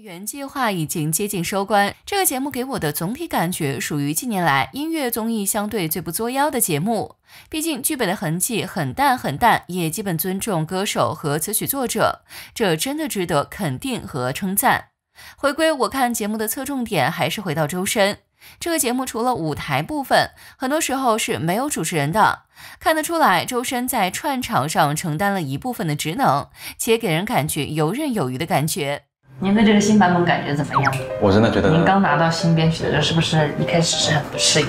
原计划已经接近收官，这个节目给我的总体感觉属于近年来音乐综艺相对最不作妖的节目。毕竟剧本的痕迹很淡很淡，也基本尊重歌手和词曲作者，这真的值得肯定和称赞。回归我看节目的侧重点，还是回到周深。这个节目除了舞台部分，很多时候是没有主持人的。看得出来，周深在串场上承担了一部分的职能，且给人感觉游刃有余的感觉。您的这个新版本感觉怎么样？我真的觉得。您刚拿到新编曲的时候，是不是一开始是很不适应？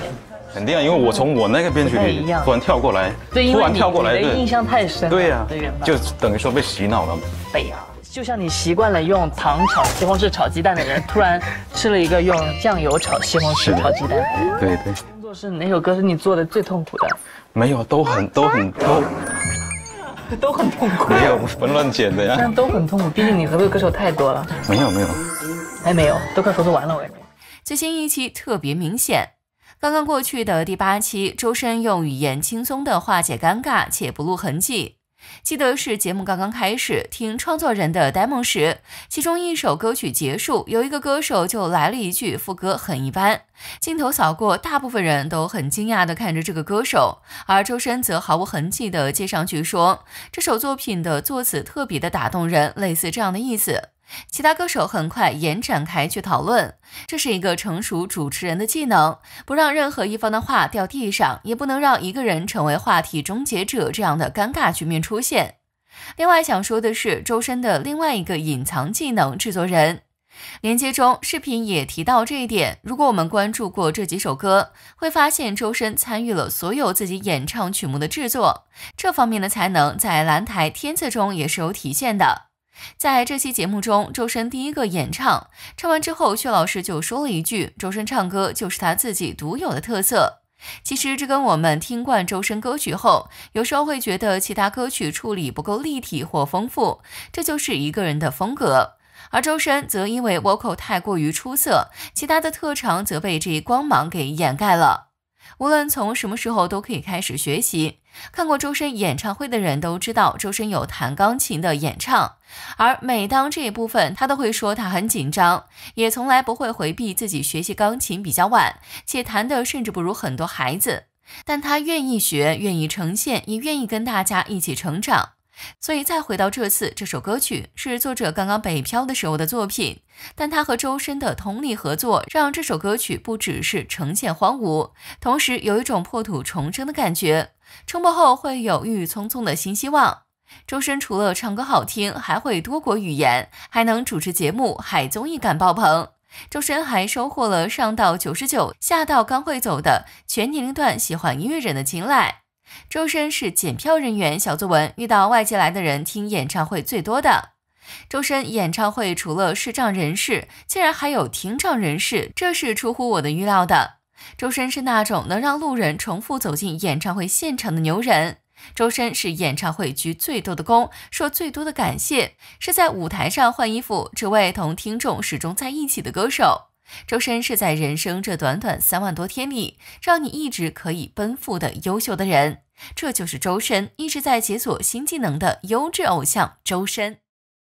肯定啊，因为我从我那个编曲里突然跳过来，对，因为你的印象太深。对呀。就等于说被洗脑了。对呀，就像你习惯了用糖炒西红柿炒鸡蛋的人，突然吃了一个用酱油炒西红柿炒鸡蛋。对对。工作室哪首歌是你做的最痛苦的？没有，都很都很都。都很痛苦，没有不乱剪的呀。但都很痛苦，毕竟你合作歌手太多了。没有没有，还没有，都快合作完了我有。最新一期特别明显，刚刚过去的第八期，周深用语言轻松的化解尴尬，且不露痕迹。记得是节目刚刚开始听创作人的 demo 时，其中一首歌曲结束，有一个歌手就来了一句副歌很一般。镜头扫过，大部分人都很惊讶地看着这个歌手，而周深则毫无痕迹地接上去说：“这首作品的作词特别的打动人，类似这样的意思。”其他歌手很快延展开去讨论，这是一个成熟主持人的技能，不让任何一方的话掉地上，也不能让一个人成为话题终结者，这样的尴尬局面出现。另外想说的是，周深的另外一个隐藏技能——制作人。连接中视频也提到这一点。如果我们关注过这几首歌，会发现周深参与了所有自己演唱曲目的制作，这方面的才能在《蓝台天赐》中也是有体现的。在这期节目中，周深第一个演唱，唱完之后，薛老师就说了一句：“周深唱歌就是他自己独有的特色。”其实这跟我们听惯周深歌曲后，有时候会觉得其他歌曲处理不够立体或丰富，这就是一个人的风格。而周深则因为 vocal 太过于出色，其他的特长则被这一光芒给掩盖了。无论从什么时候都可以开始学习。看过周深演唱会的人都知道，周深有弹钢琴的演唱，而每当这一部分，他都会说他很紧张，也从来不会回避自己学习钢琴比较晚，且弹的甚至不如很多孩子。但他愿意学，愿意呈现，也愿意跟大家一起成长。所以，再回到这次，这首歌曲是作者刚刚北漂的时候的作品，但他和周深的同力合作，让这首歌曲不只是呈现荒芜，同时有一种破土重生的感觉，冲破后会有郁郁葱葱的新希望。周深除了唱歌好听，还会多国语言，还能主持节目，还综艺感爆棚。周深还收获了上到九十九，下到刚会走的全年龄段喜欢音乐人的青睐。周深是检票人员小作文遇到外界来的人听演唱会最多的。周深演唱会除了视障人士，竟然还有听障人士，这是出乎我的预料的。周深是那种能让路人重复走进演唱会现场的牛人。周深是演唱会鞠最多的躬，说最多的感谢，是在舞台上换衣服，只为同听众始终在一起的歌手。周深是在人生这短短三万多天里，让你一直可以奔赴的优秀的人。这就是周深一直在解锁新技能的优质偶像周深。